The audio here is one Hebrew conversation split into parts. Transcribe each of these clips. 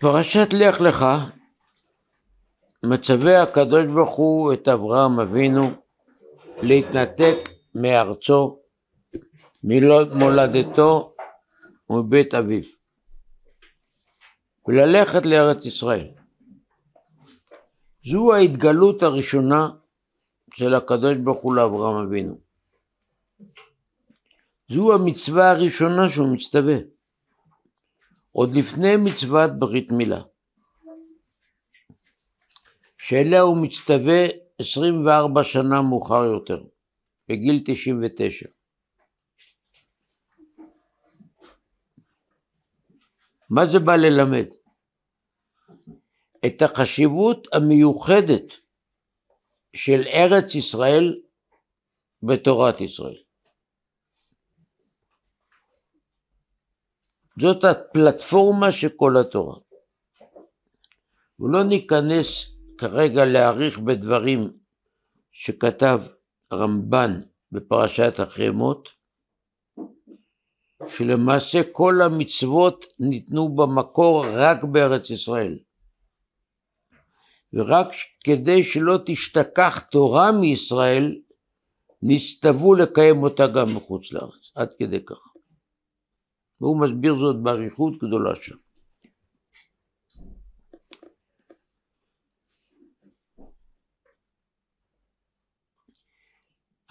פרשת לך לך מצווה הקדוש ברוך הוא את אברהם אבינו להתנתק מארצו, ממולדתו ומבית אביו וללכת לארץ ישראל. זו ההתגלות הראשונה של הקדוש ברוך הוא לאברהם אבינו. זו המצווה הראשונה שהוא מצטווה. עוד לפני מצוות ברית מילה, שאליה הוא מצטווה 24 שנה מאוחר יותר, בגיל 99. מה זה בא ללמד? את החשיבות המיוחדת של ארץ ישראל בתורת ישראל. זאת הפלטפורמה של כל התורה. ולא ניכנס כרגע להעריך בדברים שכתב רמב"ן בפרשת החרמות, שלמעשה כל המצוות ניתנו במקור רק בארץ ישראל. ורק כדי שלא תשתכח תורה מישראל, נצטוו לקיים אותה גם מחוץ לארץ, עד כדי כך. והוא מסביר זאת באריכות גדולה שם.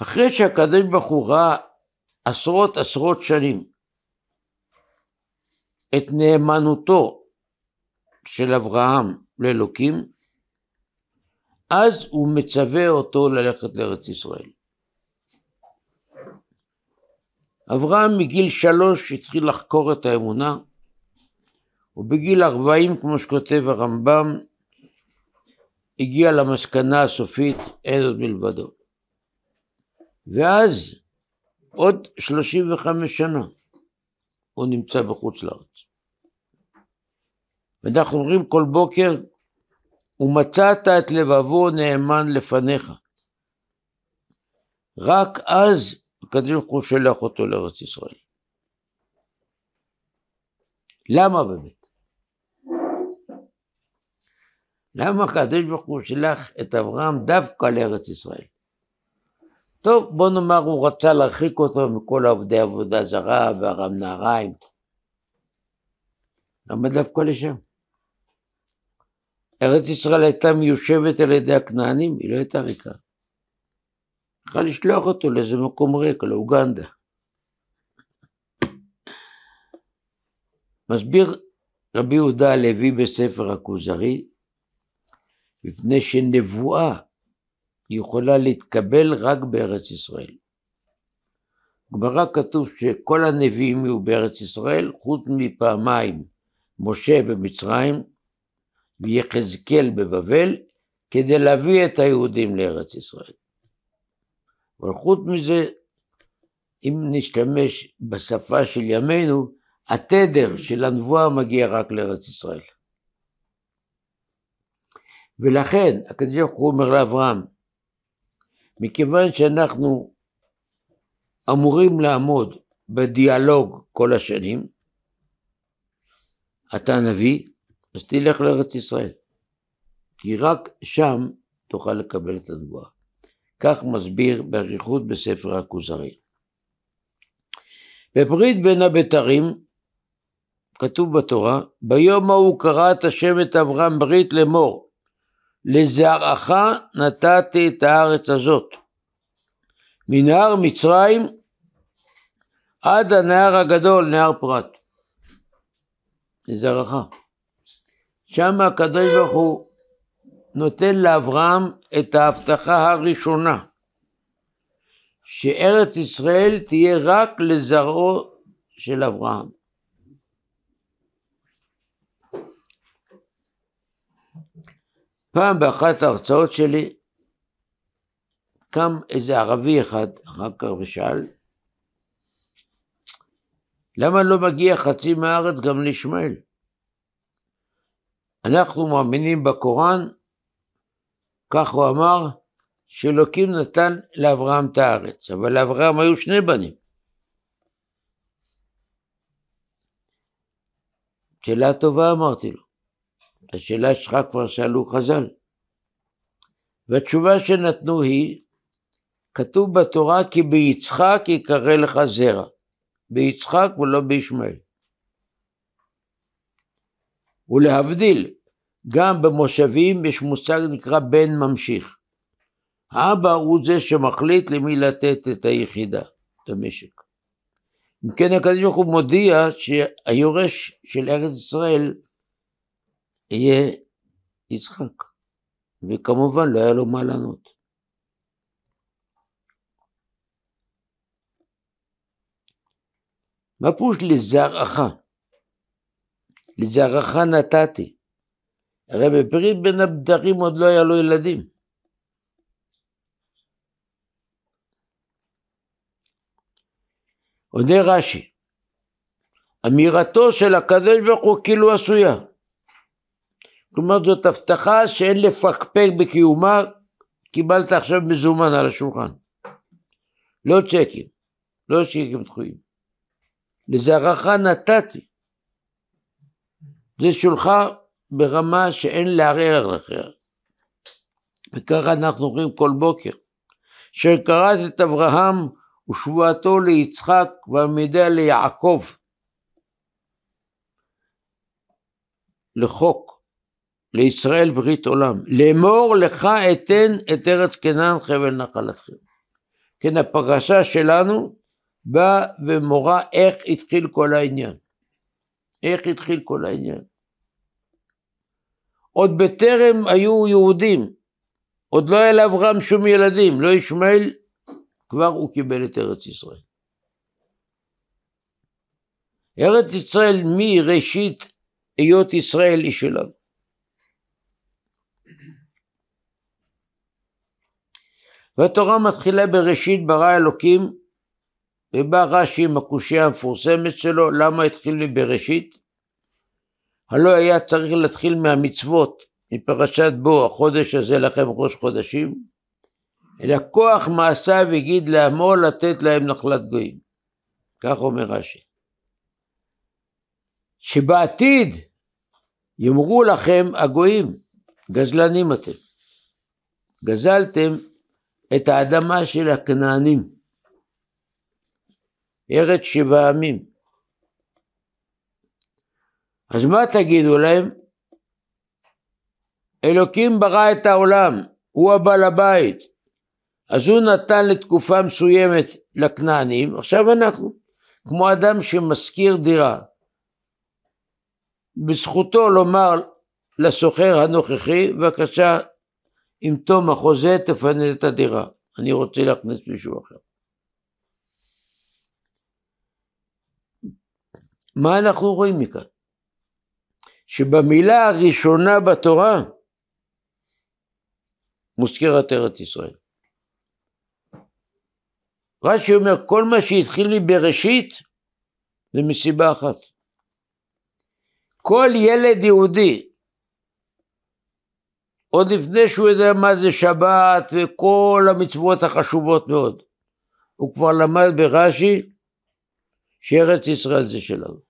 אחרי שהקדוש ברוך הוא ראה עשרות עשרות שנים את נאמנותו של אברהם לאלוקים, אז הוא מצווה אותו ללכת לארץ ישראל. אברהם מגיל שלוש התחיל לחקור את האמונה, ובגיל ארבעים, כמו שכותב הרמב"ם, הגיע למסקנה הסופית, אין עוד מלבדו. ואז עוד שלושים וחמש שנה הוא נמצא בחוץ לארץ. ואנחנו אומרים כל בוקר, ומצאת את לבבו נאמן לפניך. רק אז הקדוש ברוך הוא שולח אותו לארץ ישראל. למה באמת? למה הקדוש ברוך הוא שלח את אברהם דווקא לארץ ישראל? טוב, בוא נאמר הוא רצה להרחיק אותו מכל עובדי עבודה זרה וארם נהריים. למה דווקא לשם? ארץ ישראל הייתה מיושבת על ידי הכנענים, היא לא הייתה ריקה. צריכה לשלוח אותו לאיזה מקום ריק, לאוגנדה. מסביר רבי יהודה הלוי בספר הכוזרי, מפני שנבואה יכולה להתקבל רק בארץ ישראל. גמרא כתוב שכל הנביאים יהיו בארץ ישראל, חוץ מפעמיים, משה במצרים ויחזקאל בבבל, כדי להביא את היהודים לארץ ישראל. אבל חוץ מזה, אם נשתמש בשפה של ימינו, התדר של הנבואה מגיע רק לארץ ישראל. ולכן הקדוש ברוך הוא אומר לאברהם, מכיוון שאנחנו אמורים לעמוד בדיאלוג כל השנים, אתה הנביא, אז תלך לארץ ישראל, כי רק שם תוכל לקבל את הנבואה. כך מסביר באריכות בספר הכוזרי. בפריט בין הבתרים, כתוב בתורה, ביום ההוא קרא את השם את אברהם ברית לאמור, לזרעך נתתי את הארץ הזאת. מנהר מצרים עד הנהר הגדול, נהר פרת. לזרעך. שם הקדוש ברוך הוא נותן לאברהם את ההבטחה הראשונה, שארץ ישראל תהיה רק לזרעו של אברהם. פעם באחת ההרצאות שלי קם איזה ערבי אחד אחר כך ושאל, למה לא מגיע חצי מהארץ גם לישמעאל? אנחנו מאמינים בקוראן, כך הוא אמר, שאלוקים נתן לאברהם את הארץ, אבל לאברהם היו שני בנים. שאלה טובה אמרתי לו, את השאלה שלך כבר שאלו חז"ל. והתשובה שנתנו היא, כתוב בתורה כי ביצחק יקרא לך זרע, ביצחק ולא בישמעאל. ולהבדיל, גם במושבים יש מושג נקרא בן ממשיך. האבא הוא זה שמחליט למי לתת את היחידה, את המשק. אם כן, הקדוש ברוך הוא מודיע שהיורש של ארץ ישראל יהיה יצחק, וכמובן לא היה לו מה לענות. מה פוש לזרעך? לזרעך נתתי. הרי בפריד בין הבדרים עוד לא היה לו ילדים. עונה רש"י, אמירתו של הקדוש ברוך הוא כאילו עשויה. כלומר זאת הבטחה שאין לפקפק בקיומה, קיבלת עכשיו מזומן על השולחן. לא צ'קים, לא צ'קים דחויים. לזרעך נתתי. זה שולחן ברמה שאין לערער אחר. וככה אנחנו אומרים כל בוקר. שקראת את אברהם ושבועתו ליצחק ועמידה ליעקב. לחוק, לישראל ברית עולם. לאמור לך אתן את ארץ כנען חבל נחלתכם. כן, הפרשה שלנו באה ומורה איך התחיל כל העניין. איך התחיל כל העניין. עוד בטרם היו יהודים, עוד לא היה לאברהם שום ילדים, לא ישמעאל, כבר הוא קיבל את ארץ ישראל. ארץ ישראל מראשית היות ישראל היא שלנו. והתורה מתחילה בראשית ברא אלוקים, ובא רש"י עם הקושייה המפורסמת שלו, למה התחיל בראשית? הלא היה צריך להתחיל מהמצוות, מפרשת בו, החודש הזה לכם ראש חודשים, אלא כוח מעשיו הגיד לעמו לתת להם נחלת גויים. כך אומר רש"י. שבעתיד יאמרו לכם הגויים, גזלנים אתם. גזלתם את האדמה של הכנענים, ארץ שבע עמים. אז מה תגידו להם? אלוקים ברא את העולם, הוא הבעל הבית. אז הוא נתן לתקופה מסוימת לכנענים, עכשיו אנחנו. כמו אדם שמשכיר דירה. בזכותו לומר לסוחר הנוכחי, בבקשה, עם תום החוזה תפנה את הדירה. אני רוצה להכניס מישהו אחר. מה אנחנו רואים מכאן? שבמילה הראשונה בתורה מוזכרת ארץ ישראל. רש"י אומר, כל מה שהתחיל מבראשית זה מסיבה אחת. כל ילד יהודי, עוד לפני שהוא יודע מה זה שבת וכל המצוות החשובות מאוד, הוא כבר למד ברש"י שארץ ישראל זה שלנו.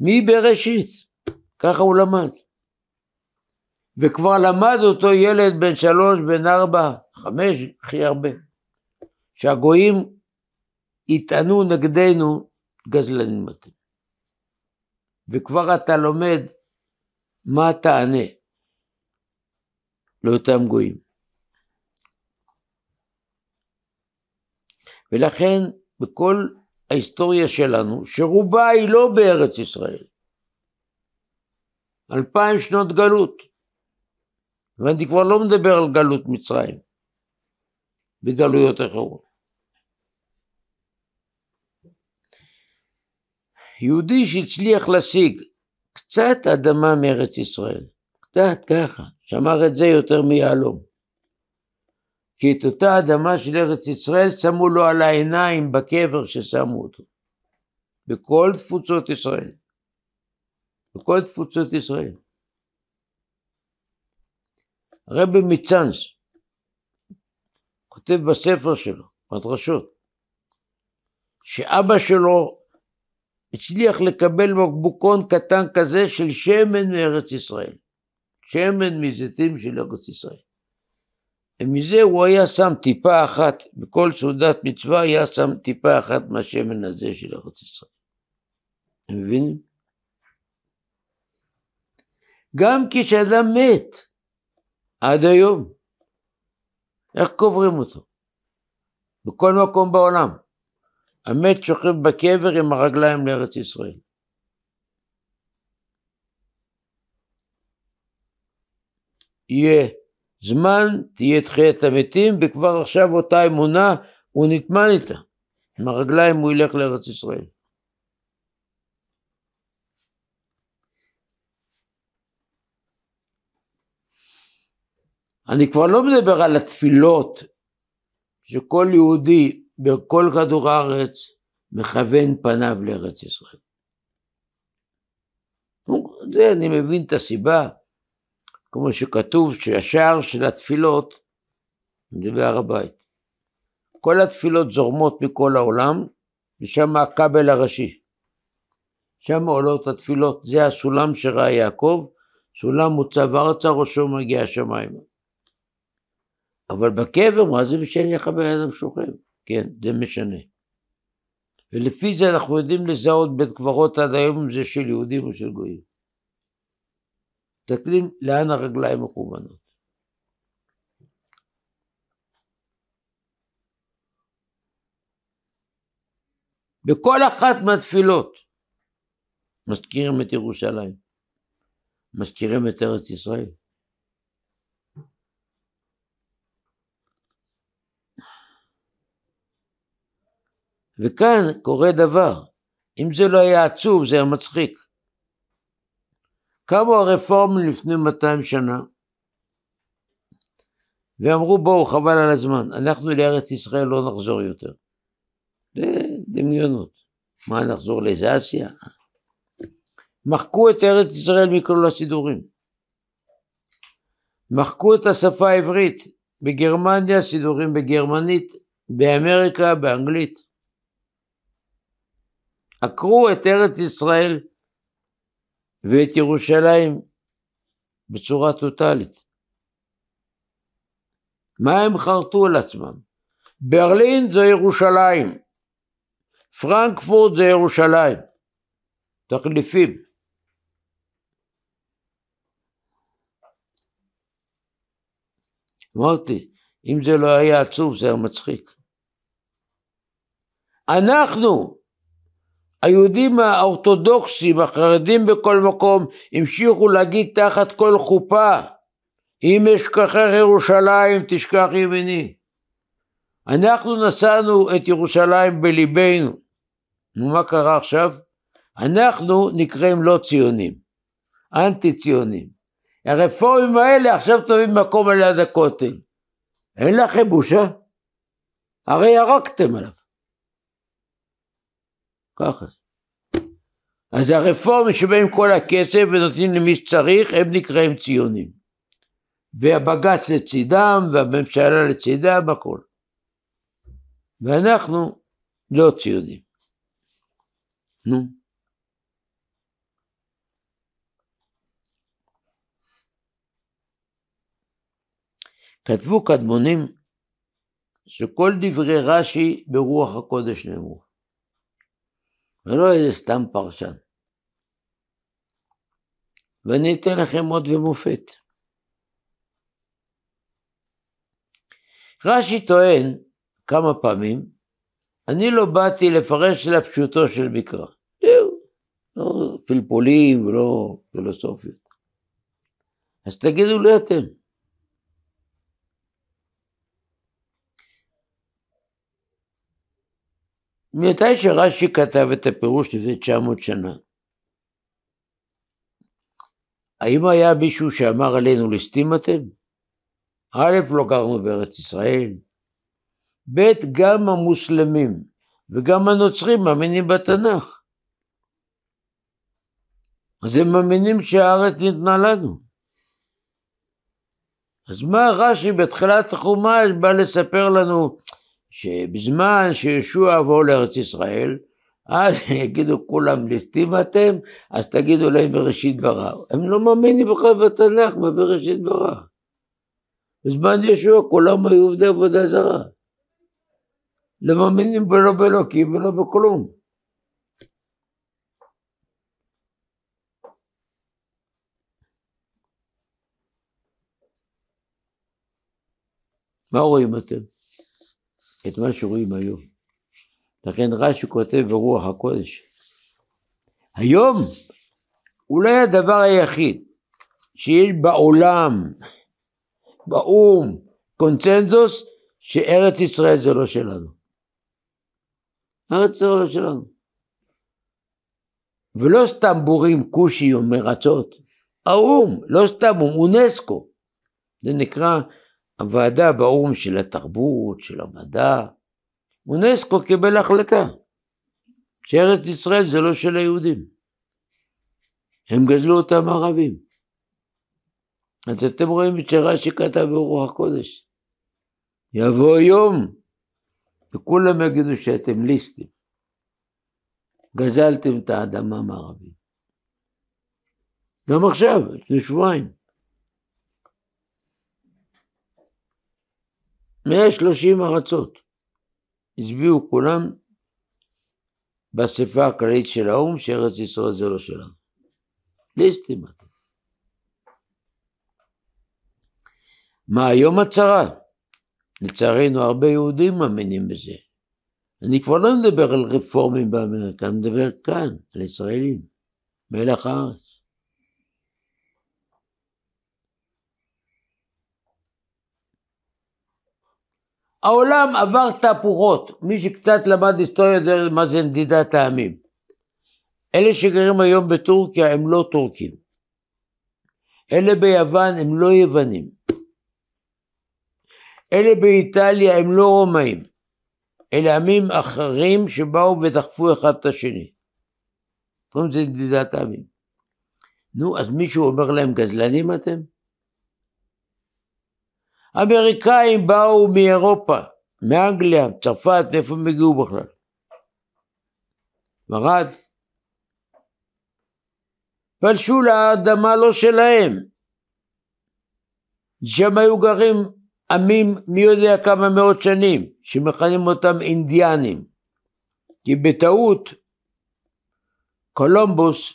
מבראשית, ככה הוא למד. וכבר למד אותו ילד בן שלוש, בן ארבע, חמש, הכי הרבה. שהגויים יטענו נגדנו גזלנים אתם. וכבר אתה לומד מה תענה לאותם גויים. ולכן בכל ההיסטוריה שלנו, שרובה היא לא בארץ ישראל. אלפיים שנות גלות. ואני כבר לא מדבר על גלות מצרים וגלויות אחרות. יהודי שהצליח להשיג קצת אדמה מארץ ישראל, קצת ככה, שמר את זה יותר מיהלום. כי את אותה אדמה של ארץ ישראל שמו לו על העיניים בקבר ששמו אותו. בכל תפוצות ישראל. בכל תפוצות ישראל. הרבי מצאנס כותב בספר שלו, בדרשות, שאבא שלו הצליח לקבל מקבוקון קטן כזה של שמן מארץ ישראל. שמן מזיתים של ארץ ישראל. ומזה הוא היה שם טיפה אחת, בכל סעודת מצווה היה שם טיפה אחת מהשמן הזה של ארץ ישראל. אתם מבינים? גם כשאדם מת, עד היום, איך קוברים אותו? בכל מקום בעולם. המת שוכב בקבר עם הרגליים לארץ ישראל. יהיה זמן תהיה תחיית המתים, וכבר עכשיו אותה אמונה הוא נטמן איתה. עם הרגליים הוא ילך לארץ ישראל. אני כבר לא מדבר על התפילות שכל יהודי בכל כדור הארץ מכוון פניו לארץ ישראל. זה אני מבין את הסיבה, כמו שכתוב שהשער של התפילות זה בהר הבית. כל התפילות זורמות מכל העולם, ושם הכבל הראשי. שם עולות התפילות, זה הסולם שראה יעקב, סולם מוצב ארצה, ראשו מגיע השמיים. אבל בקבר, מה זה משנה לך בן אדם שוכב? כן, זה משנה. ולפי זה אנחנו יודעים לזהות בית קברות עד היום אם זה של יהודים או של גויים. מסתכלים לאן הרגליים מכוונות. בכל אחת מהתפילות מזכירים את ירושלים, מזכירים את ארץ ישראל. וכאן קורה דבר, אם זה לא היה עצוב זה היה מצחיק. קמו הרפורמים לפני 200 שנה ואמרו בואו חבל על הזמן, אנחנו לארץ ישראל לא נחזור יותר. זה דמיונות. מה נחזור לאיזה אסיה? מחקו את ארץ ישראל מכל הסידורים. מחקו את השפה העברית בגרמניה, סידורים בגרמנית, באמריקה, באנגלית. עקרו את ארץ ישראל ואת ירושלים בצורה טוטאלית. מה הם חרטו על עצמם? ברלין זה ירושלים, פרנקפורט זה ירושלים, תחליפים. אמרתי, אם זה לא היה עצוב זה היה מצחיק. אנחנו היהודים האורתודוקסים, החרדים בכל מקום, המשיכו להגיד תחת כל חופה, אם אשכחך ירושלים תשכח ימיני. אנחנו נשאנו את ירושלים בליבנו. נו, מה קרה עכשיו? אנחנו נקראים לא ציונים, אנטי ציונים. הרפורמים האלה עכשיו טובים מקום על יד הכותל. אין לכם בושה? הרי ירקתם עליו. ככה. זה. אז הרפורמים שבאים כל הכסף ונותנים למי שצריך, הם נקראים ציונים. והבג"ץ לצידם, והממשלה לצידם, הכול. ואנחנו לא ציונים. נו. כתבו קדמונים שכל דברי רש"י ברוח הקודש נאמרו. ולא איזה סתם פרשן. ואני אתן לכם עוד ומופת. רש"י טוען כמה פעמים, אני לא באתי לפרש אלא פשוטו של מקרא. זהו, לא פלפולים ולא פילוסופיות. אז תגידו לי אתם. מתי שרש"י כתב את הפירוש לפני 900 שנה. האם היה מישהו שאמר עלינו ליסטים אתם? א', לא גרנו בארץ ישראל, ב', גם המוסלמים וגם הנוצרים מאמינים בתנ"ך. אז הם מאמינים שהארץ ניתנה לנו. אז מה רש"י בתחילת החומה בא לספר לנו שבזמן שישוע יבוא לארץ ישראל, אז יגידו כולם ליסטים אתם, אז תגידו להם בראשית ברא. הם לא מאמינים בכלל בתנ"ך, מה בראשית ברא. בזמן ישוע כולם היו עובדי עבודה זרה. לא מאמינים לא באלוקים ולא בכלום. מה רואים אתם? את מה שרואים היום. לכן רש"י כותב ברוח הקודש. היום אולי לא הדבר היחיד שיש בעולם, באו"ם, קונצנזוס, שארץ ישראל זה לא שלנו. ארץ ישראל לא שלנו. ולא סתם בורים כושי או מרצות, האו"ם, לא סתם אונסקו. זה נקרא הוועדה באו"ם של התרבות, של המדע, אונסקו קיבל החלטה שארץ ישראל זה לא של היהודים. הם גזלו אותם ערבים. אז אתם רואים את שרש"י כתב ברוח הקודש. יבוא יום וכולם יגידו שאתם ליסטים. גזלתם את האדמה מערבים. גם עכשיו, לפני שבועיים. 130 ארצות. הצביעו כולם באספה הכללית של האו"ם שארץ ישראל זה לא שלנו. ליסטים אתם. מה היום הצרה? לצערנו הרבה יהודים מאמינים בזה. אני כבר לא מדבר על רפורמים באמריקה, אני מדבר כאן, על ישראלים, מלח הארץ. העולם עבר תהפוכות, מי שקצת למד היסטוריה יודע מה זה נדידת העמים. אלה שגרים היום בטורקיה הם לא טורקים. אלה ביוון הם לא יוונים. אלה באיטליה הם לא רומאים. אלה עמים אחרים שבאו ודחפו אחד את השני. קוראים לזה נדידת העמים. נו, אז מישהו אומר להם, גזלנים אתם? האמריקאים באו מאירופה, מאנגליה, צרפת, מאיפה הם הגיעו בכלל? מרד. פלשו לאדמה לא שלהם. שם היו גרים עמים מי יודע כמה מאות שנים, שמכנים אותם אינדיאנים. כי בטעות קולומבוס,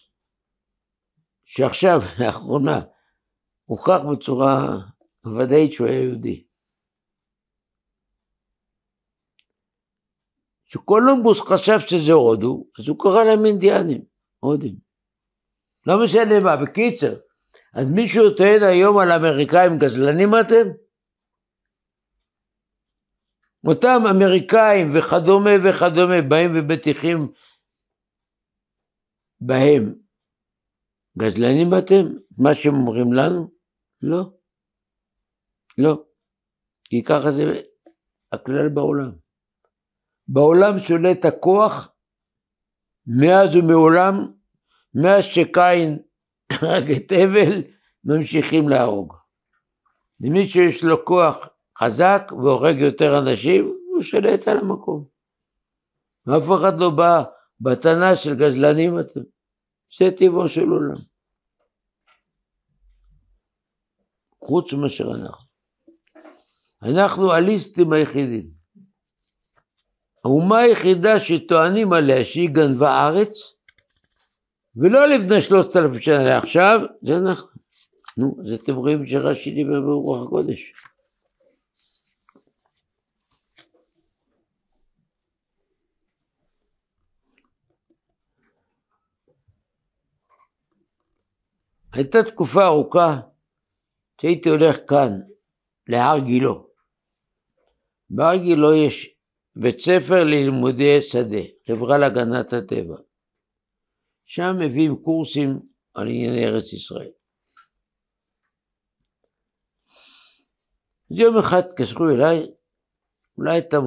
שעכשיו, לאחרונה, הוכח בצורה ודאי שהוא היה יהודי. כשקולומבוס חשב שזה הודו, אז הוא קרא להם אינדיאנים, הודים. לא משנה מה, בקיצר, אז מישהו טוען היום על האמריקאים גזלנים אתם? אותם אמריקאים וכדומה וכדומה באים ובטיחים בהם. גזלנים אתם? מה שהם אומרים לנו? לא. לא, כי ככה זה הכלל בעולם. בעולם שולט הכוח מאז ומעולם, מאז שקין הרג את הבל, ממשיכים להרוג. למי שיש לו כוח חזק והורג יותר אנשים, הוא שולט על המקום. אף אחד לא בא בטענה של גזלנים אתם. זה טבעו של עולם. חוץ מאשר אנחנו. אנחנו הליסטים היחידים. האומה היחידה שטוענים עליה שהיא גנבה ארץ, ולא לפני שלושת אלפים שנה לעכשיו, זה אנחנו. נכון. נו, אז אתם רואים שרש"י דיבר ברוח הקודש. הייתה תקופה ארוכה שהייתי הולך כאן, להר גילה. בגילו לא יש בית ספר ללימודי שדה, חברה להגנת הטבע. שם מביאים קורסים על ענייני ארץ ישראל. אז יום אחד התקשרו אליי, אולי אתה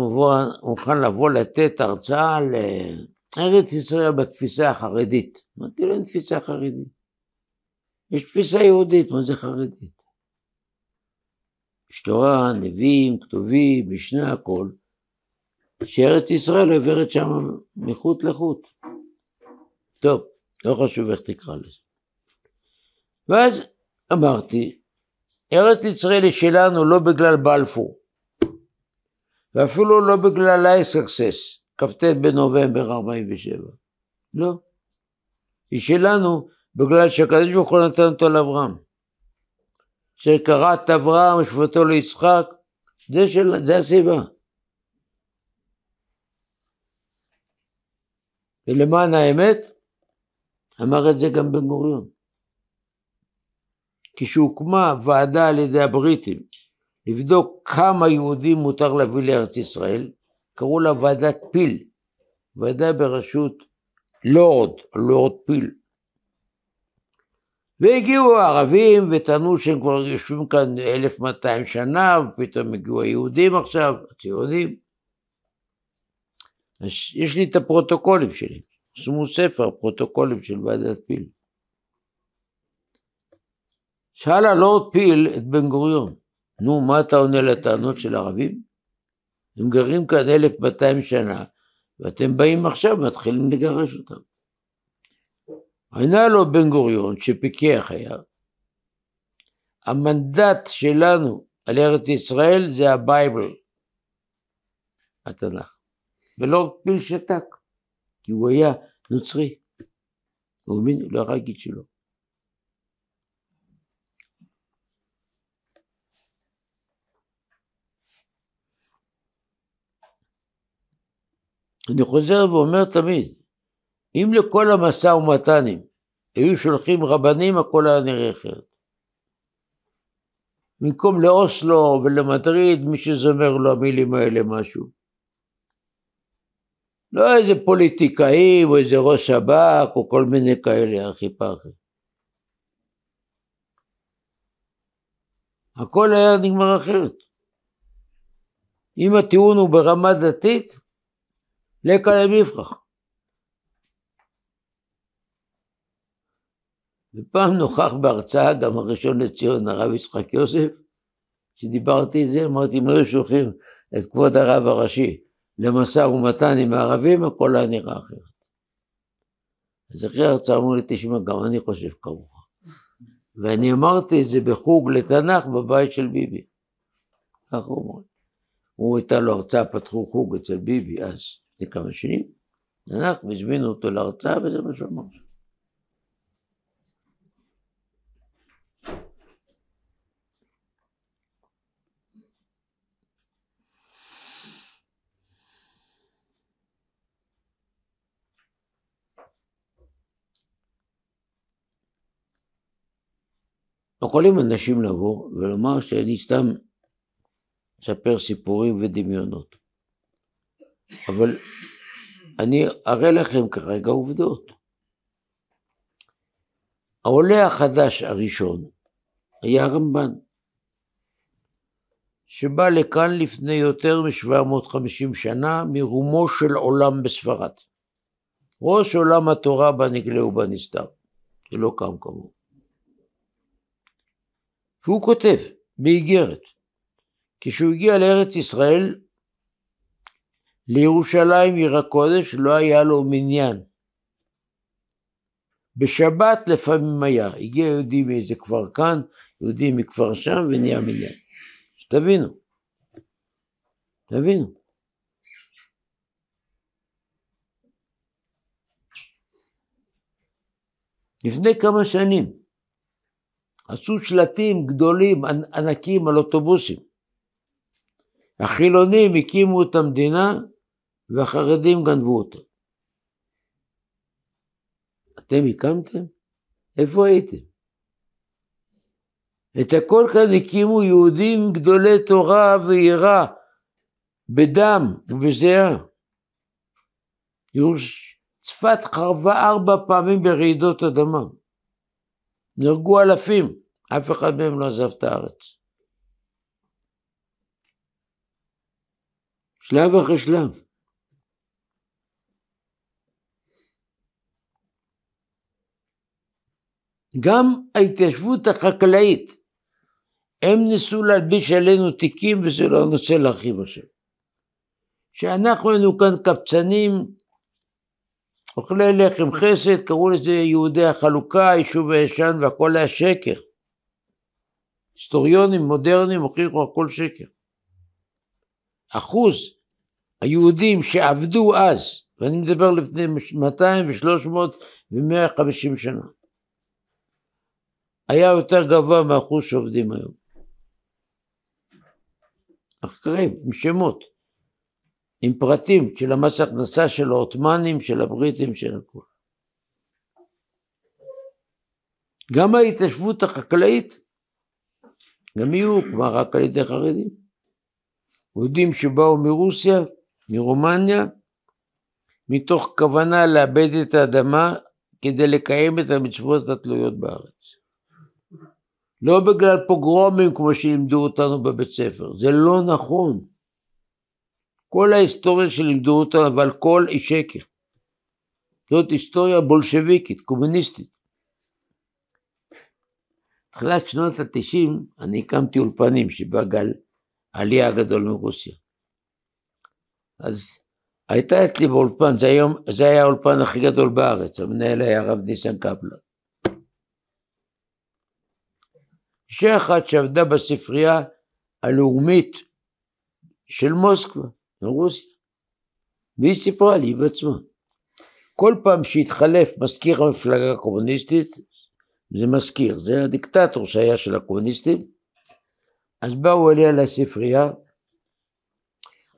מוכן לבוא לתת הרצאה לארץ אה, ישראל בתפיסה החרדית. אמרתי לו, אין תפיסה חרדית. יש תפיסה יהודית, מה זה חרדית? יש תורה, נביאים, כתובים, משנה, הכל, שארץ ישראל עוברת שם מחוט לחוט. טוב, לא חשוב איך תקרא לזה. ואז אמרתי, ארץ ישראל היא שלנו לא בגלל בלפור, ואפילו לא בגלל אייסקסס, כ"ט בנובמבר 47. לא. היא שלנו בגלל שהקדוש ברוך הוא נתן אותו לאברהם. שקראת אברהם ושפטו ליצחק, זה, של, זה הסיבה. ולמען האמת, אמר את זה גם בן גוריון. כשהוקמה ועדה על ידי הבריטים לבדוק כמה יהודים מותר להביא לארץ ישראל, קראו לה ועדת פיל, ועדה בראשות לורד, לורד פיל, והגיעו הערבים וטענו שהם כבר יושבים כאן 1200 שנה, ופתאום הגיעו היהודים עכשיו, הציונים. יש לי את הפרוטוקולים שלי, שמו ספר, פרוטוקולים של ועדת פיל. שאל הלורד לא פיל את בן גוריון, נו, מה אתה עונה לטענות של ערבים? הם גרים כאן 1200 שנה, ואתם באים עכשיו ומתחילים לגרש אותם. ענה לו בן גוריון, שפיקח היה, המנדט שלנו על ארץ ישראל זה הבייבל, התנ"ך, ולא פיל שתק, כי הוא היה נוצרי. הוא האמין, לא יכול להגיד שלא. אני חוזר ואומר תמיד, אם לכל המשא ומתנים היו שולחים רבנים, הכל היה נראה אחרת. במקום לאוסלו ולמדריד, מי שזומר לו המילים האלה משהו. לא איזה פוליטיקאי או איזה ראש שב"כ או כל מיני כאלה, אחי פחי. הכל היה נגמר אחרת. אם הטיעון הוא ברמה דתית, לקה למפרח. ופעם נוכח בהרצאה גם הראשון לציון, הרב יצחק יוסף, כשדיברתי את זה, אמרתי, אם היו שולחים את כבוד הרב הראשי למשא ומתן עם הערבים, הכל היה נראה אחרת. אז אחרי ההרצאה אמרו לי, תשמע, גם אני חושב כמוך. ואני אמרתי את זה בחוג לתנ"ך בבית של ביבי. כך הוא אמר. הוא הייתה לו הרצאה, פתחו חוג אצל ביבי אז, לפני כמה שנים. אנחנו הזמינו אותו להרצאה, וזה מה שהוא אמר. יכולים אנשים לבוא ולומר שאני סתם אספר סיפורים ודמיונות. אבל אני אראה לכם כרגע עובדות. העולה החדש הראשון היה הרמב"ן, שבא לכאן לפני יותר מ-750 שנה מרומו של עולם בספרד. ראש עולם התורה בנגלה ובנסתר, שלא קם כמוהו. והוא כותב באיגרת, כשהוא הגיע לארץ ישראל, לירושלים עיר הקודש, לא היה לו מניין. בשבת לפעמים היה, הגיע יהודי מאיזה כפר כאן, יהודי מכפר שם, ונהיה מניין. שתבינו, תבינו. לפני כמה שנים, עשו שלטים גדולים, ענקים, על אוטובוסים. החילונים הקימו את המדינה והחרדים גנבו אותה. אתם הקמתם? איפה הייתם? את הכל כאן הקימו יהודים גדולי תורה ויראה, בדם ובזיעה. צפת חרבה ארבע פעמים ברעידות אדמה. נהרגו אלפים, אף אחד מהם לא עזב את הארץ. שלב אחרי שלב. גם ההתיישבות החקלאית, הם ניסו להלביש עלינו תיקים וזה לא נושא להרחיב השם. שאנחנו היינו כאן קבצנים אוכלי לחם חסד, קראו לזה יהודי החלוקה, היישוב הישן והכל היה שקר. היסטוריונים מודרניים הוכיחו הכל שקר. אחוז היהודים שעבדו אז, ואני מדבר לפני 200 ו-300 ו-150 שנה, היה יותר גבוה מאחוז שעובדים היום. מחקרים, עם שמות. עם פרטים של המס הכנסה של העות'מאנים, של הבריטים, של הכול. גם ההתיישבות החקלאית, גם היא הוקמה רק על ידי חרדים. יהודים שבאו מרוסיה, מרומניה, מתוך כוונה לאבד את האדמה כדי לקיים את המצוות התלויות בארץ. לא בגלל פוגרומים כמו שלימדו אותנו בבית ספר, זה לא נכון. כל ההיסטוריה שלימדו אותה אבל כל היא שקר. זאת היסטוריה בולשביקית, קומוניסטית. תחילת שנות התשעים אני הקמתי אולפנים שבא גל העלייה הגדול מרוסיה. אז הייתה אצלי באולפן, זה, היום, זה היה האולפן הכי גדול בארץ, המנהל היה הרב ניסן קפלן. אישה אחת שעבדה בספרייה הלאומית של מוסקבה. רוסיה. והיא סיפרה לי בעצמה. כל פעם שהתחלף מזכיר המפלגה הקומוניסטית, זה מזכיר, זה הדיקטטור שהיה של הקומוניסטים, אז באו אליה לספרייה,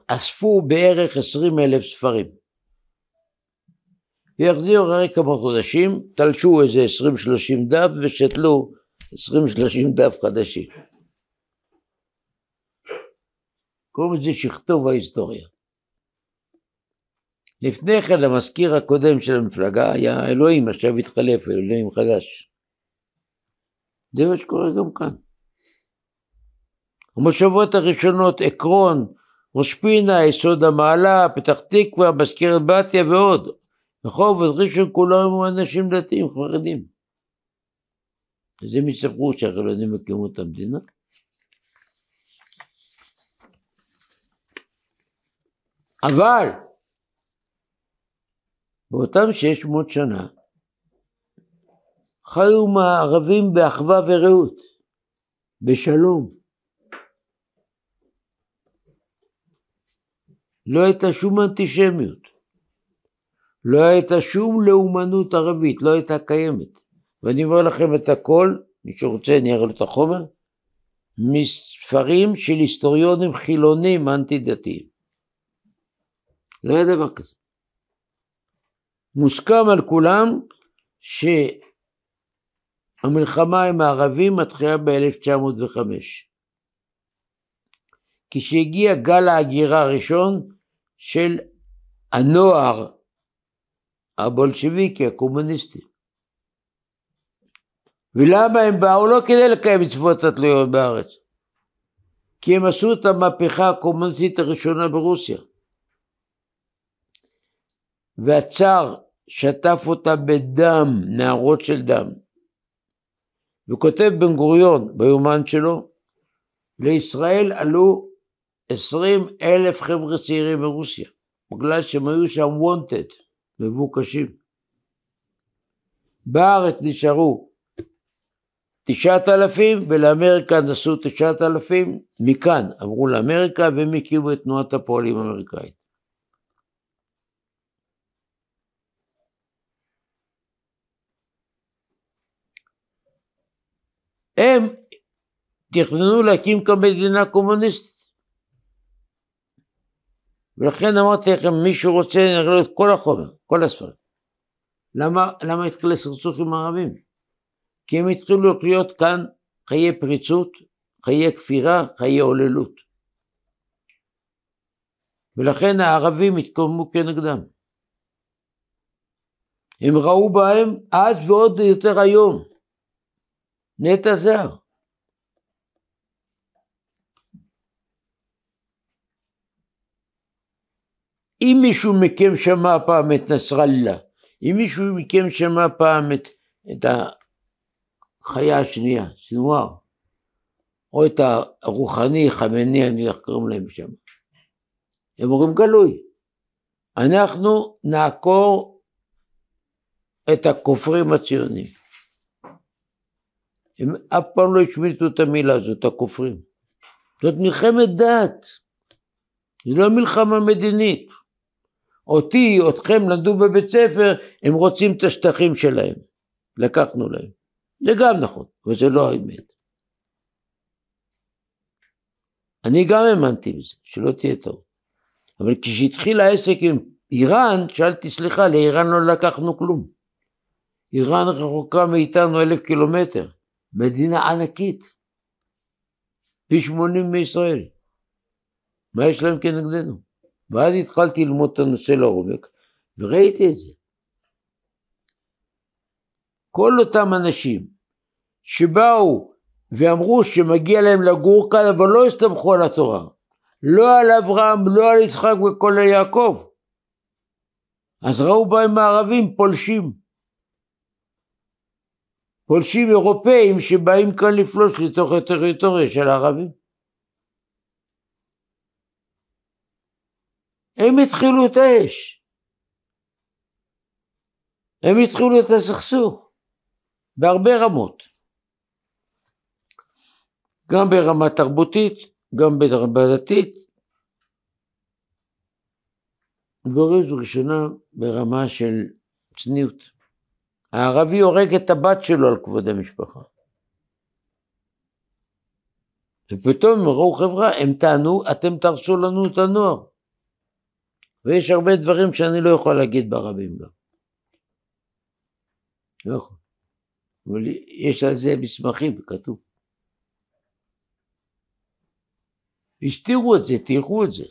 אספו בערך עשרים אלף ספרים. ויחזירו אחרי כמה חודשים, תלשו איזה עשרים שלושים דף ושתלו עשרים שלושים דף חדשים. קוראים לזה שכתוב ההיסטוריה. לפני כן המזכיר הקודם של המפלגה היה אלוהים, עכשיו התחלף אלוהים חדש. זה מה שקורה גם כאן. המושבות הראשונות, עקרון, ראש פינה, יסוד המעלה, פתח תקווה, מזכירת בתיה ועוד. נכון, ראשון, כולם הם אנשים דתיים, חרדים. אז הם יספרו שהחילונים לא הקימו את המדינה. אבל באותם 600 שנה חיו מערבים באחווה ורעות, בשלום. לא הייתה שום אנטישמיות, לא הייתה שום לאומנות ערבית, לא הייתה קיימת. ואני אומר לכם את הכל, מי שרוצה אני אראה לו את החומר, מספרים של היסטוריונים חילונים אנטי דתיים. לא היה דבר כזה. מוסכם על כולם שהמלחמה עם הערבים מתחילה ב-1905. כשהגיע גל ההגירה הראשון של הנוער הבולשביקי הקומוניסטי. ולמה הם באו? לא כדי לקיים מצוות התלויות בארץ, כי הם עשו את המהפכה הקומוניסטית הראשונה ברוסיה. והצר שטף אותה בדם, נהרות של דם. וכותב בן גוריון ביומן שלו, לישראל עלו עשרים אלף חבר'ה צעירים מרוסיה, בגלל שהם היו שם וונטד, מבוקשים. בארץ נשארו תשעת אלפים, ולאמריקה נסעו תשעת אלפים, מכאן עברו לאמריקה והם הקימו את תנועת הפועלים האמריקאית. הם תכננו להקים כאן מדינה קומוניסטית. ולכן אמרתי לכם, מי שרוצה, אני אראה לו את כל החומר, כל הספרים. למה, למה התחיל הסכסוך עם הערבים? כי הם התחילו להיות כאן חיי פריצות, חיי כפירה, חיי עוללות. ולכן הערבים התקוממו כנגדם. הם ראו בהם אז ועוד יותר היום נטע זר. אם מישהו מכם שמע פעם את נסראללה, אם מישהו מכם שמע פעם את, את החיה השנייה, סנוואר, או את הרוחני, חמני, אני לא קוראים להם שם, הם אומרים גלוי. אנחנו נעקור את הכופרים הציונים. הם אף פעם לא השמיטו את המילה הזאת, הכופרים. זאת מלחמת דת, זו לא מלחמה מדינית. אותי, אתכם למדו בבית ספר, הם רוצים את השטחים שלהם. לקחנו להם. זה גם נכון, אבל זה לא האמת. אני גם האמנתי בזה, שלא תהיה טוב. אבל כשהתחיל העסק עם איראן, שאלתי סליחה, לאיראן לא לקחנו כלום. איראן רחוקה מאיתנו אלף קילומטר. מדינה ענקית, פי שמונים מישראל. מה יש להם כנגדנו? ואז התחלתי ללמוד את הנושא לעומק, וראיתי את זה. כל אותם אנשים שבאו ואמרו שמגיע להם לגור כאן, אבל לא הסתמכו על התורה. לא על אברהם, לא על יצחק וכל יעקב. אז ראו בהם הערבים פולשים. פולשים אירופאים שבאים כאן לפלוש לתוך הטריטוריה של הערבים. הם התחילו את האש. הם התחילו את הסכסוך בהרבה רמות. גם ברמה תרבותית, גם ברמה דתית. דברים ראשונה ברמה של צניעות. הערבי הורג את הבת שלו על כבוד המשפחה. ופתאום ראו חברה, הם טענו, אתם תרשו לנו את הנוער. ויש הרבה דברים שאני לא יכול להגיד ברבים גם. לא יכול. אבל יש על זה מסמכים, כתוב. הסתירו את זה, תראו את זה.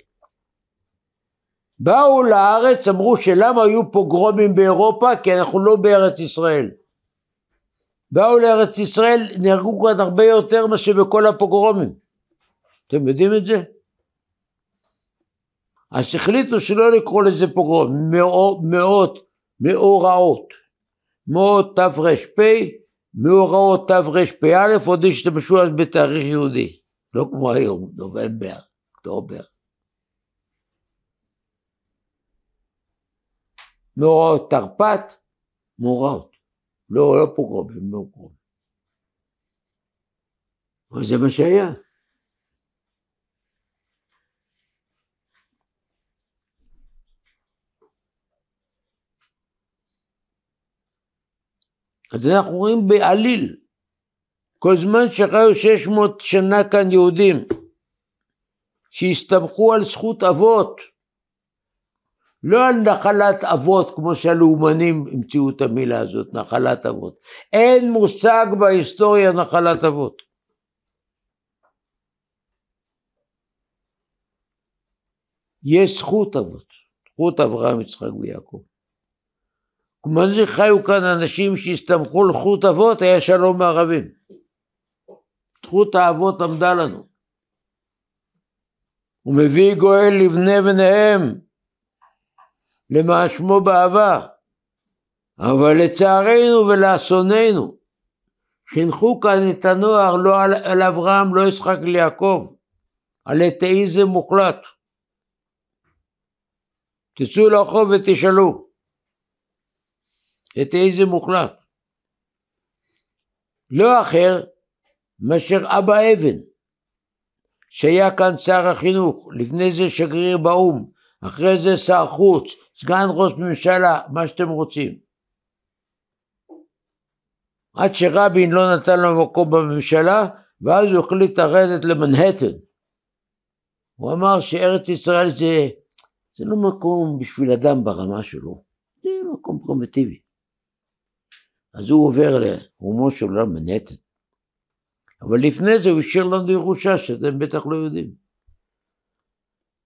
באו לארץ, אמרו שלמה היו פוגרומים באירופה? כי אנחנו לא בארץ ישראל. באו לארץ ישראל, נהרגו כאן הרבה יותר מאשר בכל הפוגרומים. אתם יודעים את זה? אז החליטו שלא לקרוא לזה פוגרום, מאות, מאות, מאורעות. מאות תר"פ, מאורעות תר"פא, עוד השתמשו אז בתאריך יהודי, לא כמו היום, נובמבר, אוקטובר. מאורעות תרפ"ט, מאורעות. לא, לא פוגרומים, לא פוגרומים. אבל זה מה שהיה. אז אנחנו רואים בעליל, כל זמן שחיו 600 שנה כאן יהודים, שהסתמכו על זכות אבות, לא על נחלת אבות, כמו שהלאומנים המציאו את המילה הזאת, נחלת אבות. אין מושג בהיסטוריה נחלת אבות. יש זכות אבות, זכות אברהם, יצחק ויעקב. כמו זה חיו כאן אנשים שהסתמכו על זכות אבות, היה שלום מערבים. זכות האבות עמדה לנו. הוא מביא גואל לבני בניהם, למה שמו בעבר. אבל לצערנו ולאסוננו, חינכו כאן את הנוער לא על, על אברהם, לא ישחק ליעקב, על אתאיזם מוחלט. תצאו לרחוב ותשאלו, אתאיזם מוחלט. לא אחר מאשר אבא אבן, שהיה כאן שר החינוך, לפני זה שגריר באו"ם, אחרי זה שר חוץ, סגן ראש ממשלה, מה שאתם רוצים. עד שרבין לא נתן לו מקום בממשלה, ואז הוא החליט לרדת למנהטן. הוא אמר שארץ ישראל זה, זה לא מקום בשביל אדם ברמה שלו, זה מקום פרומטיבי. אז הוא עובר לרומו של עולם מנהטן. אבל לפני זה הוא השאיר לנו ירושה, שאתם בטח לא יודעים.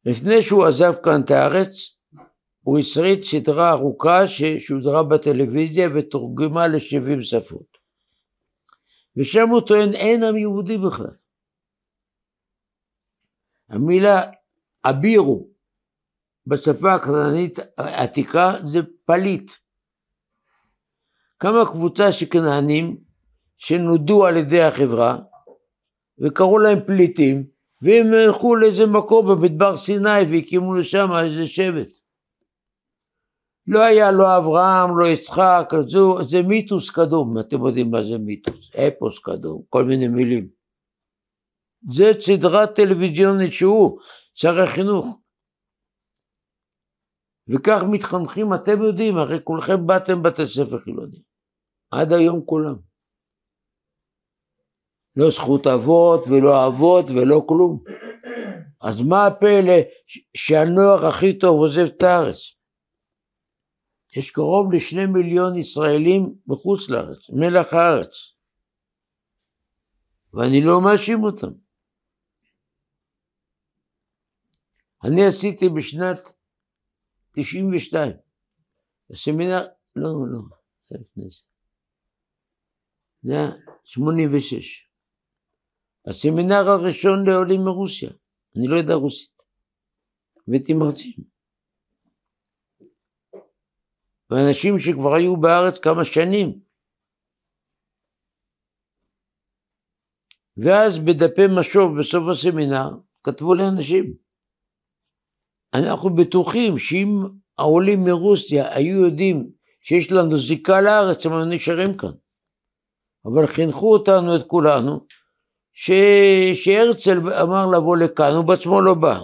לפני שהוא עזב כאן את הארץ, הוא הסריט סדרה ארוכה ששודרה בטלוויזיה ותורגמה ל-70 שפות. ושם הוא טוען אין עם יהודי בכלל. המילה אבירו בשפה הכנענית העתיקה זה פליט. קמה קבוצה של כנענים שנודו על ידי החברה וקראו להם פליטים והם הלכו לאיזה מקום במדבר סיני והקימו לשם איזה שבט. לא היה לא אברהם, לא יצחק, זה, זה מיתוס קדום, אתם יודעים מה זה מיתוס, אפוס קדום, כל מיני מילים. זה סדרה טלוויזיונית שהוא, שר החינוך. וכך מתחנכים, אתם יודעים, הרי כולכם באתם בתי ספר חילונים. עד היום כולם. לא זכות אבות ולא אבות ולא כלום. אז מה הפלא שהנוער הכי טוב עוזב את הארץ? יש קרוב לשני מיליון ישראלים בחוץ לארץ, מלח הארץ. ואני לא מאשים אותם. אני עשיתי בשנת 92, הסמינר, לא, לא, זה לפני זה. זה היה 86. הסמינר הראשון לעולים מרוסיה, אני לא יודע רוסית, הבאתי מרצים. ואנשים שכבר היו בארץ כמה שנים. ואז בדפי משוב בסוף הסמינר כתבו לאנשים, אנחנו בטוחים שאם העולים מרוסיה היו יודעים שיש לנו זיקה לארץ, הם היו נשארים כאן. אבל חינכו אותנו, את כולנו, ש... שהרצל אמר לבוא לכאן, הוא בעצמו לא בא.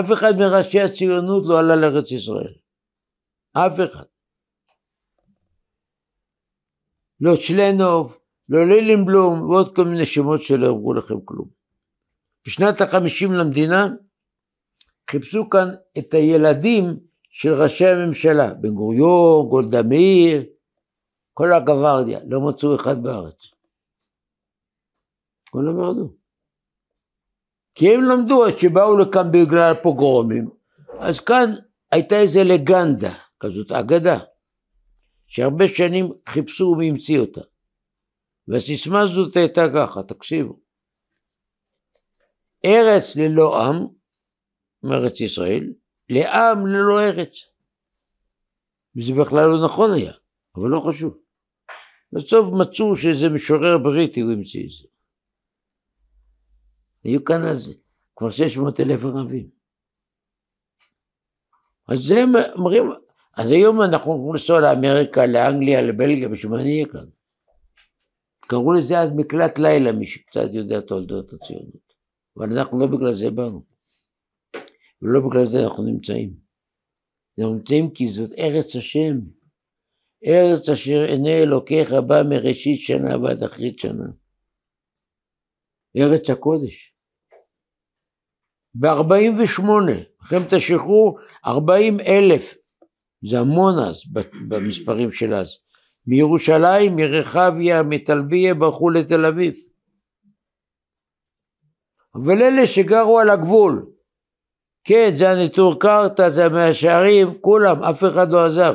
אף אחד מראשי הציונות לא עלה לארץ ישראל. אף אחד. לא צ'לנוב, לא לילינבלום ועוד כל מיני שמות שלא אמרו לכם כלום. בשנת החמישים למדינה חיפשו כאן את הילדים של ראשי הממשלה, בן גוריון, גולדה מאיר, כל הגווארדיה, לא מצאו אחד בארץ. כולם ירדו. כי הם למדו, אז שבאו לכאן בגלל הפוגרומים, אז כאן הייתה איזה לגנדה, כזאת אגדה. שהרבה שנים חיפשו מי המציא אותה. והסיסמה הזאת הייתה ככה, תקשיבו. ארץ ללא עם, מארץ ישראל, לעם ללא ארץ. וזה בכלל לא נכון היה, אבל לא חשוב. בסוף מצאו שאיזה משורר בריטי הוא המציא את זה. היו כאן אז כבר 600 אלף ערבים. אז הם אומרים, אז היום אנחנו הולכים לנסוע לאמריקה, לאנגליה, לבלגיה, בשביל מה נהיה כאן? קראו לזה אז מקלט לילה, מי שקצת יודע תולדות הציונות. אבל אנחנו לא בגלל זה באנו. ולא בגלל זה אנחנו נמצאים. אנחנו נמצאים כי זאת ארץ השם. ארץ אשר עיני אלוקיך בא מראשית שנה ועד אחרית שנה. ארץ הקודש. ב-48, מלחמת השחרור, 40 אלף זה המון אז במספרים של אז. מירושלים, מרחביה, מטלביה ברחו לתל אביב. אבל אלה שגרו על הגבול, כן, זה הנטור קרתא, זה המאה שערים, כולם, אף אחד לא עזב.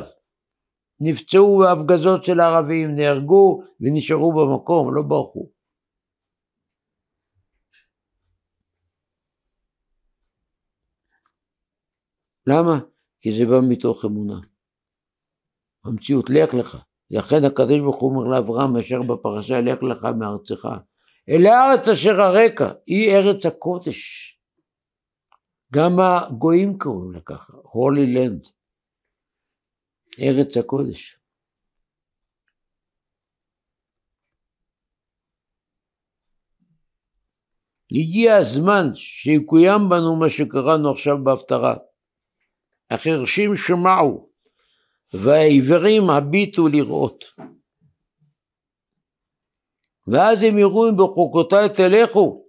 נפצעו בהפגזות של הערבים, נהרגו ונשארו במקום, לא ברחו. למה? כי זה בא מתוך אמונה. המציאות, לך לך. לכן הקדוש ברוך הוא אומר לאברהם, אשר בפרשה, לך לך מארצך. אל הארץ אשר הרקע, היא ארץ הקודש. גם הגויים קוראים לה ככה, holy land, ארץ הקודש. הגיע הזמן שיקוים בנו מה שקראנו עכשיו בהפטרה. החרשים שמעו, והעיוורים הביטו לראות. ואז הם יראו אם בחוקותיי תלכו,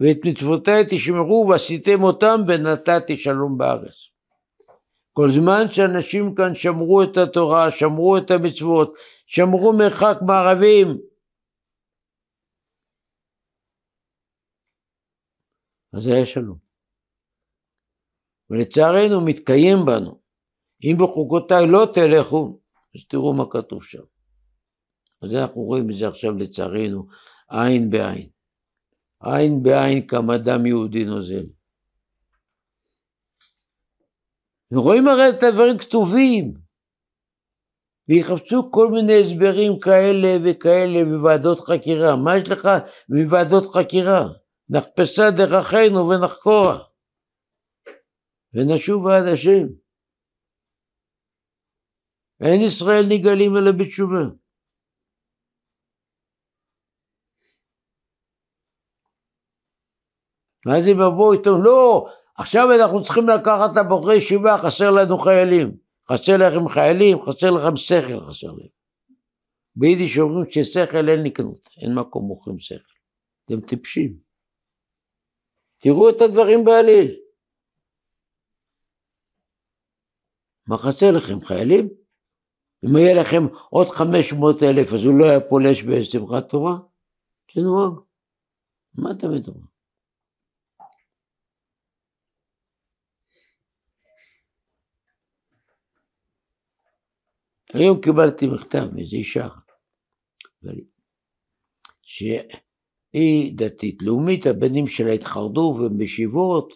ואת מצוותיי תשמרו, ועשיתם אותם, ונתתי שלום בארץ. כל זמן שאנשים כאן שמרו את התורה, שמרו את המצוות, שמרו מרחק מערבים, אז היה שלום. ולצערנו מתקיים בנו. אם בחוקותיי לא תלכו, אז תראו מה כתוב שם. אז אנחנו רואים את זה עכשיו לצערנו עין בעין. עין בעין כמה דם יהודי נוזל. ורואים הרי את הדברים כתובים, ויחפשו כל מיני הסברים כאלה וכאלה בוועדות חקירה. מה יש לך מוועדות חקירה? נחפשה דרכינו ונחקורה. ונשוב עד השם. אין ישראל נגאלים אלא בתשובה. ואז הם יבואו איתו, לא, עכשיו אנחנו צריכים לקחת את הבוחרי ישיבה, חסר לנו חיילים. חסר לכם חיילים, חסר לכם שכל, חסר להם. ביידיש אומרים ששכל אין לקנות, אין מקום מוכרים שכל. אתם טיפשים. תראו את הדברים בעליל. מה חסר לכם, חיילים? אם היה לכם עוד 500 אלף, אז הוא לא היה פולש בשמחת תורה? שנוהג. מה אתה מדבר? היום קיבלתי מכתב מאיזו אישה, שהיא דתית לאומית, הבנים שלה התחרדו והם בשיבות,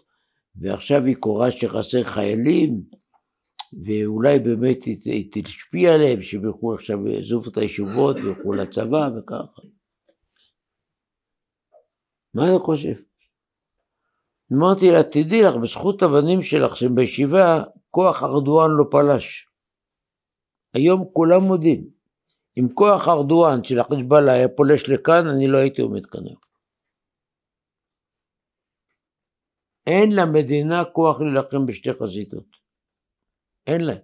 ועכשיו היא קוראה שחסר חיילים, ואולי באמת היא תשפיע עליהם, שהם ילכו עכשיו לעזוב את הישובות וילכו לצבא וככה. מה אתה חושב? אמרתי לה, תדעי לך, בזכות הבנים שלך שהם בישיבה, כוח ארדואן לא פלש. היום כולם מודים. אם כוח ארדואן של החשבאללה היה פולש לכאן, אני לא הייתי עומד כאן היום. אין למדינה כוח להילחם בשתי חזיתות. אין להם.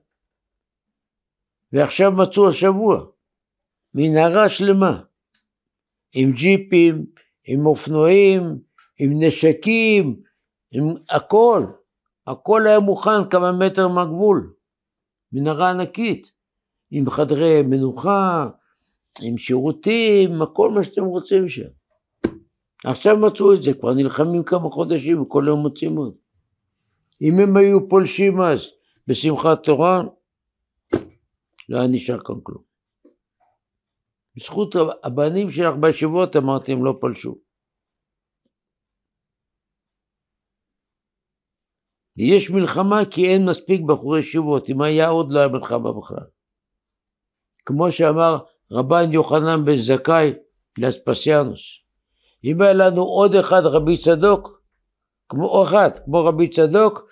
ועכשיו מצאו השבוע מנהרה שלמה עם ג'יפים, עם אופנועים, עם נשקים, עם הכל. הכל היה מוכן כמה מטר מהגבול. מנהרה ענקית, עם חדרי מנוחה, עם שירותים, הכל מה שאתם רוצים שם. עכשיו מצאו את זה, כבר נלחמים כמה חודשים וכל יום מוצאים עוד. אם הם היו פולשים אז, בשמחת תורה, לא היה נשאר כאן כלום. בזכות הבנים שלך בישיבות, אמרתי, הם לא פלשו. יש מלחמה כי אין מספיק בחורי ישיבות, אם היה עוד לא היה מלחמה בכלל. כמו שאמר רבן יוחנן בן זכאי לאספסיאנוס, אם היה לנו עוד אחד רבי צדוק, כמו אחד, כמו רבי צדוק,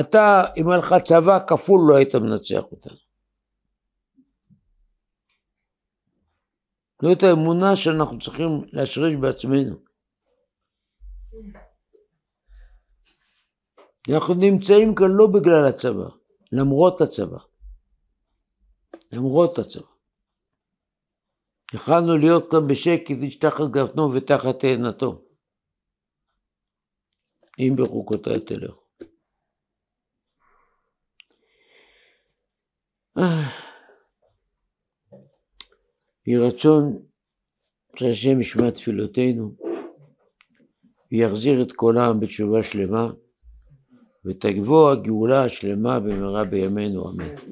אתה, אם היה לך צבא כפול, לא היית מנצח אותנו. זאת האמונה שאנחנו צריכים להשריש בעצמנו. אנחנו נמצאים כאן לא בגלל הצבא, למרות הצבא. למרות הצבא. יכלנו להיות כאן בשקט איש תחת גפנו ותחת תאנתו. אם בחוקותיי תלכו. יהי רצון שהשם ישמע תפילותינו ויחזיר את כל העם בתשובה שלמה ותגבוה גאולה שלמה במהרה בימינו אמן.